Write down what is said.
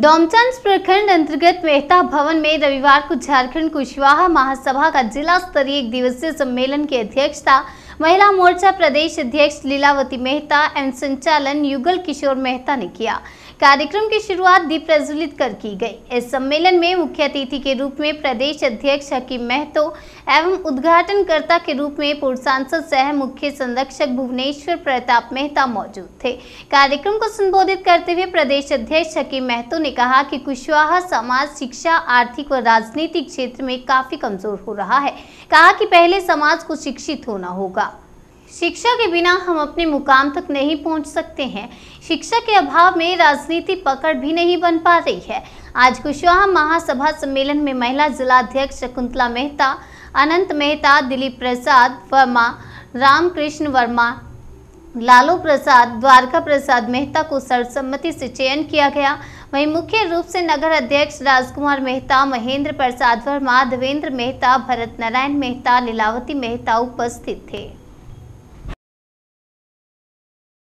डोमचंद प्रखंड अंतर्गत मेहता भवन में रविवार को झारखंड कुशवाहा महासभा का जिला स्तरीय एक दिवसीय सम्मेलन की अध्यक्षता महिला मोर्चा प्रदेश अध्यक्ष लीलावती मेहता एवं संचालन युगल किशोर मेहता ने किया कार्यक्रम की शुरुआत दीप प्रज्वलित कर की गई इस सम्मेलन में मुख्य अतिथि के रूप में प्रदेश अध्यक्ष हकीम महतो एवं उद्घाटनकर्ता के रूप में पूर्व सांसद सह मुख्य संरक्षक भुवनेश्वर प्रताप मेहता मौजूद थे कार्यक्रम को संबोधित करते हुए प्रदेश अध्यक्ष हकीम महतो ने कहा कि कुशवाहा समाज शिक्षा आर्थिक व राजनीतिक क्षेत्र में काफी कमजोर हो रहा है कहा कि पहले समाज को शिक्षित होना होगा शिक्षा के बिना हम अपने मुकाम तक नहीं पहुंच सकते हैं शिक्षा के अभाव में राजनीति पकड़ भी नहीं बन पा रही है आज कुशवाहा महासभा सम्मेलन में महिला जिलाध्यक्ष शकुंतला मेहता अनंत मेहता दिलीप प्रसाद वर्मा रामकृष्ण वर्मा लालू प्रसाद द्वारका प्रसाद मेहता को सर्वसम्मति से चयन किया गया वहीं मुख्य रूप से नगर अध्यक्ष राजकुमार मेहता महेंद्र प्रसाद वर्मा देवेंद्र मेहता भरत नारायण मेहता लीलावती मेहता उपस्थित थे